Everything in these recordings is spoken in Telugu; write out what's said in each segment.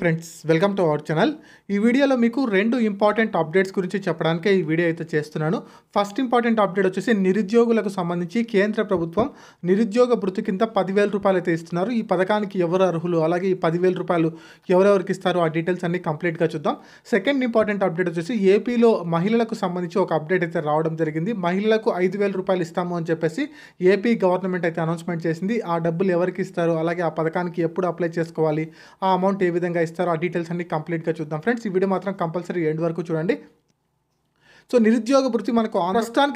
friends welcome to our channel ఈ వీడియోలో మీకు రెండు ఇంపార్టెంట్ అప్డేట్స్ గురించి చెప్పడానికే ఈ వీడియో అయితే చేస్తున్నాను ఫస్ట్ ఇంపార్టెంట్ అప్డేట్ వచ్చేసి నిరుద్యోగులకు సంబంధించి కేంద్ర ప్రభుత్వం నిరుద్యోగ భృతి కింద పదివేల రూపాయలు అయితే ఇస్తున్నారు ఈ పథకానికి ఎవరు అర్హులు అలాగే ఈ పదివేల రూపాయలు ఎవరెవరికి ఇస్తారు ఆ డీటెయిల్స్ అన్ని కంప్లీట్గా చూద్దాం సెకండ్ ఇంపార్టెంట్ అప్డేట్ వచ్చేసి ఏపీలో మహిళలకు సంబంధించి ఒక అప్డేట్ అయితే రావడం జరిగింది మహిళలకు ఐదు వేల రూపాయలు ఇస్తాము అని చెప్పేసి ఏపీ గవర్నమెంట్ అయితే అనౌన్స్మెంట్ చేసింది ఆ డబ్బులు ఎవరికి ఇస్తారు అలాగే ఆ పథకానికి ఎప్పుడు అప్లై చేసుకోవాలి ఆ అమౌంట్ ఏ విధంగా ఇస్తారో ఆ డీటెయిల్స్ అన్ని కంప్లీట్గా చూద్దాం ఫ్రెండ్స్ ఈ వీడియో మాత్రం కంపల్సరీ ఎండ్ వరకు చూడండి సో నిరుద్యోగ వృత్తి మనకు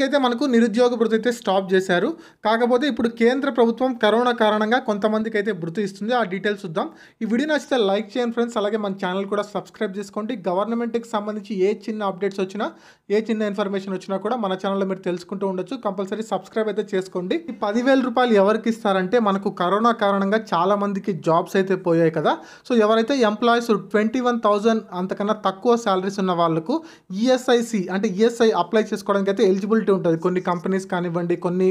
అయితే మనకు నిరుద్యోగ వృత్తి అయితే స్టాప్ చేశారు కాకపోతే ఇప్పుడు కేంద్ర ప్రభుత్వం కరోనా కారణంగా కొంతమందికి అయితే వృత్తి ఇస్తుంది ఆ డీటెయిల్స్ చూద్దాం ఈ వీడియో నచ్చితే లైక్ చేయండి ఫ్రెండ్స్ అలాగే మన ఛానల్ కూడా సబ్స్క్రైబ్ చేసుకోండి గవర్నమెంట్కి సంబంధించి ఏ చిన్న అప్డేట్స్ వచ్చినా ఏ చిన్న ఇన్ఫర్మేషన్ వచ్చినా కూడా మన ఛానల్లో మీరు తెలుసుకుంటూ ఉండొచ్చు కంపల్సరీ సబ్స్క్రైబ్ అయితే చేసుకోండి ఈ పదివేల రూపాయలు ఎవరికి ఇస్తారంటే మనకు కరోనా కారణంగా చాలామందికి జాబ్స్ అయితే పోయాయి కదా సో ఎవరైతే ఎంప్లాయీస్ ట్వంటీ వన్ థౌజండ్ అంతకన్నా తక్కువ శాలరీస్ ఉన్న వాళ్ళకు ఈఎస్ఐసి e అంటే ఈఎస్ఐ e అప్లై చేసుకోవడానికి అయితే ఎలిజిబిలిటీ ఉంటుంది కొన్ని కంపెనీస్ కానివ్వండి కొన్ని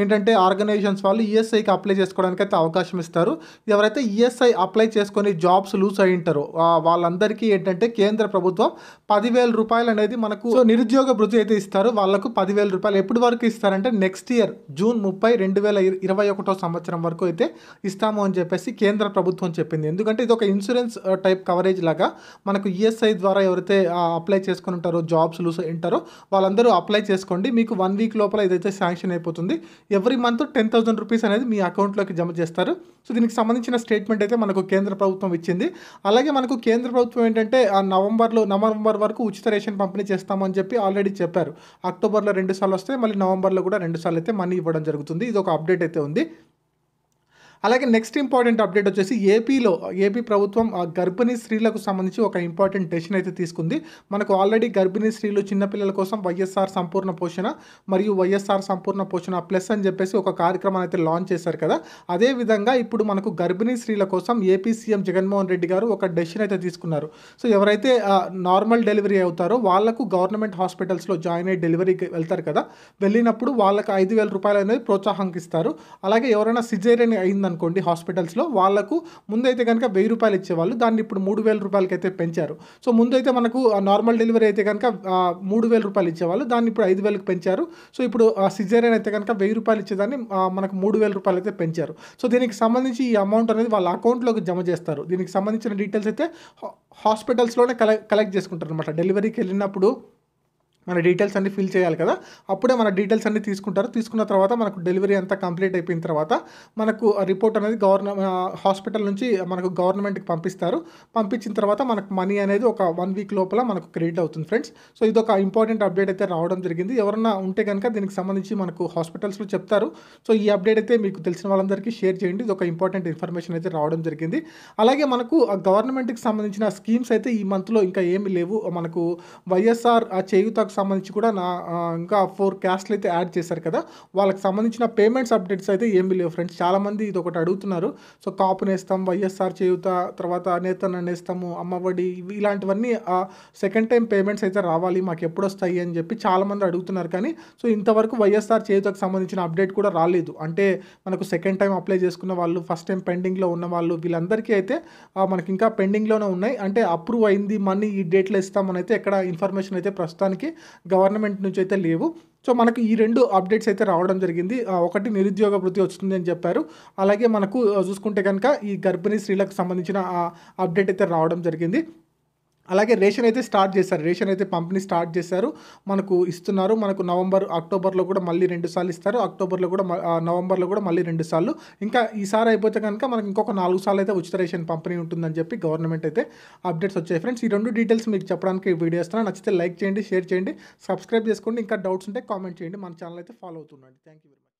ఏంటంటే ఆర్గనైజేషన్స్ వాళ్ళు ఈఎస్ఐకి e అప్లై చేసుకోవడానికి అయితే అవకాశం ఇస్తారు ఎవరైతే ఈఎస్ఐ e అప్లై చేసుకొని జాబ్స్ లూజ్ అయి ఉంటారో వాళ్ళందరికీ ఏంటంటే కేంద్ర ప్రభుత్వం పదివేల రూపాయలు అనేది మనకు నిరుద్యోగ భృతి అయితే ఇస్తారు వాళ్ళకు పదివేల రూపాయలు ఎప్పటి వరకు ఇస్తారంటే నెక్స్ట్ ఇయర్ జూన్ ముప్పై రెండు వేల ఇరవై ఒకటో సంవత్సరం వరకు అయితే ఇస్తాము అని చెప్పేసి కేంద్ర ప్రభుత్వం చెప్పింది ఎందుకంటే ఇది ఒక ఇన్సూరెన్స్ టైప్ కవరేజ్ లాగా మనకు ఈఎస్ఐ ద్వారా ఎవరైతే అప్లై చేసుకుని ఉంటారో జాబ్స్ లూస్ వింటారో వాళ్ళందరూ అప్లై చేసుకోండి మీకు వన్ వీక్ లోపల ఇదైతే శాంక్షన్ అయిపోతుంది every month ten thousand rupees అనేది మీ అకౌంట్లోకి జమ చేస్తారు సో దీనికి సంబంధించిన స్టేట్మెంట్ అయితే మనకు కేంద్ర ప్రభుత్వం ఇచ్చింది అలాగే మనకు కేంద్ర ప్రభుత్వం ఏంటంటే ఆ నవంబర్లో నవంబర్ వరకు ఉచిత రేషన్ పంపిణీ చేస్తామని చెప్పి ఆల్రెడీ చెప్పారు అక్టోబర్లో రెండు సార్లు వస్తే మళ్ళీ నవంబర్లో కూడా రెండు సార్లు అయితే మనీ ఇవ్వడం జరుగుతుంది ఇది ఒక అప్డేట్ అయితే ఉంది అలాగే నెక్స్ట్ ఇంపార్టెంట్ అప్డేట్ వచ్చేసి ఏపీలో ఏపీ ప్రభుత్వం గర్భిణీ స్త్రీలకు సంబంధించి ఒక ఇంపార్టెంట్ డెసిషన్ అయితే తీసుకుంది మనకు ఆల్రెడీ గర్భిణీ స్త్రీలు చిన్నపిల్లల కోసం వైఎస్ఆర్ సంపూర్ణ పోషణ మరియు వైఎస్ఆర్ సంపూర్ణ పోషణ ప్లస్ అని చెప్పేసి ఒక కార్యక్రమాన్ని అయితే లాంచ్ చేశారు కదా అదేవిధంగా ఇప్పుడు మనకు గర్భిణీ స్త్రీల కోసం ఏపీ సీఎం జగన్మోహన్ రెడ్డి గారు ఒక డెసిషన్ అయితే తీసుకున్నారు సో ఎవరైతే నార్మల్ డెలివరీ అవుతారో వాళ్లకు గవర్నమెంట్ హాస్పిటల్స్లో జాయిన్ అయ్యి డెలివరీకి వెళ్తారు కదా వెళ్ళినప్పుడు వాళ్ళకి ఐదు వేల రూపాయలు అనేది ప్రోత్సాహంకి ఇస్తారు అలాగే ఎవరైనా సిజేరియన్ అయిందని అనుకోండి హాస్పిటల్స్లో వాళ్ళకు ముందైతే కనుక వెయ్యి రూపాయలు ఇచ్చేవాళ్ళు దాన్ని ఇప్పుడు మూడు వేల రూపాయలకి అయితే పెంచారు సో ముందైతే మనకు నార్మల్ డెలివరీ అయితే కనుక మూడు వేల రూపాయలు ఇచ్చేవాళ్ళు దాన్ని ఇప్పుడు ఐదు వేలకు పెంచారు సో ఇప్పుడు సిజేరియన్ అయితే కనుక వెయ్యి రూపాయలు ఇచ్చేదాన్ని మనకు మూడు వేల రూపాయలు అయితే పెంచారు సో దీనికి సంబంధించి ఈ అమౌంట్ అనేది వాళ్ళ అకౌంట్లోకి జమ చేస్తారు దీనికి సంబంధించిన డీటెయిల్స్ అయితే హాస్పిటల్స్లోనే కలెక్ట్ కలెక్ట్ చేసుకుంటారు అనమాట డెలివరీకి వెళ్ళినప్పుడు మన డీటెయిల్స్ అన్ని ఫిల్ చేయాలి కదా అప్పుడే మన డీటెయిల్స్ అన్ని తీసుకుంటారు తీసుకున్న తర్వాత మనకు డెలివరీ అంతా కంప్లీట్ అయిపోయిన తర్వాత మనకు రిపోర్ట్ అనేది గవర్నమెంట్ హాస్పిటల్ నుంచి మనకు గవర్నమెంట్కి పంపిస్తారు పంపించిన తర్వాత మనకు మనీ అనేది ఒక వన్ వీక్ లోపల మనకు క్రెడిట్ అవుతుంది ఫ్రెండ్స్ సో ఇది ఒక ఇంపార్టెంట్ అప్డేట్ అయితే రావడం జరిగింది ఎవరన్నా ఉంటే కనుక దీనికి సంబంధించి మనకు హాస్పిటల్స్లో చెప్తారు సో ఈ అప్డేట్ అయితే మీకు తెలిసిన వాళ్ళందరికీ షేర్ చేయండి ఇది ఒక ఇంపార్టెంట్ ఇన్ఫర్మేషన్ అయితే రావడం జరిగింది అలాగే మనకు గవర్నమెంట్కి సంబంధించిన స్కీమ్స్ అయితే ఈ మంత్లో ఇంకా ఏమి లేవు మనకు వైఎస్ఆర్ చేయుతకు వాళ్ళకి సంబంధించి కూడా నా ఇంకా ఫోర్ క్యాస్ట్లు అయితే యాడ్ చేశారు కదా వాళ్ళకి సంబంధించిన పేమెంట్స్ అప్డేట్స్ అయితే ఏమి లేవు ఫ్రెండ్స్ చాలామంది ఇది ఒకటి అడుగుతున్నారు సో కాపు నేస్తాం వైఎస్ఆర్ చేయుత తర్వాత నేతన్న నేస్తాము అమ్మఒడి ఇలాంటివన్నీ సెకండ్ టైం పేమెంట్స్ అయితే రావాలి మాకు ఎప్పుడు వస్తాయి అని చెప్పి చాలామంది అడుగుతున్నారు కానీ సో ఇంతవరకు వైఎస్ఆర్ చేయుతకు సంబంధించిన అప్డేట్ కూడా రాలేదు అంటే మనకు సెకండ్ టైం అప్లై చేసుకున్న వాళ్ళు ఫస్ట్ టైం పెండింగ్లో ఉన్న వాళ్ళు వీళ్ళందరికీ అయితే మనకి ఇంకా పెండింగ్లోనే ఉన్నాయి అంటే అప్రూవ్ అయింది మనీ ఈ డేట్లో ఇస్తామని అయితే ఎక్కడ ఇన్ఫర్మేషన్ అయితే ప్రస్తుతానికి గవర్నమెంట్ నుంచి అయితే లేవు సో మనకు ఈ రెండు అప్డేట్స్ అయితే రావడం జరిగింది ఒకటి నిరుద్యోగ వృత్తి వస్తుంది అని చెప్పారు అలాగే మనకు చూసుకుంటే కనుక ఈ గర్భిణీ స్త్రీలకు సంబంధించిన అప్డేట్ అయితే రావడం జరిగింది అలాగే రేషన్ అయితే స్టార్ట్ చేశారు రేషన్ అయితే పంపిణీ స్టార్ట్ చేశారు మనకు ఇస్తున్నారు మనకు నవంబర్ అక్టోబర్లో కూడా మళ్ళీ రెండు సార్లు ఇస్తారు అక్టోబర్లో కూడా నవంబర్లో కూడా మళ్ళీ రెండు సార్లు ఇంకా ఈసారి అయిపోతే కనుక మనకు ఇంకొక నాలుగు సార్లు అయితే ఉచిత రేషన్ పంపిణీ ఉంటుందని చెప్పి గవర్నమెంట్ అయితే అప్డేట్స్ వచ్చాయి ఫ్రెండ్స్ ఈ రెండు డీటెయిల్స్ మీకు చెప్పడానికి వీడియో ఇస్తాను నచ్చితే లైక్ చేయండి షేర్ చేయండి సబ్స్క్రైబ్ చేసుకోండి ఇంకా డౌట్స్ ఉంటే కామెంట్ చేయండి మన ఛానల్ అయితే ఫాలో అవుతుండండి థ్యాంక్ యూ వెరీ మచ్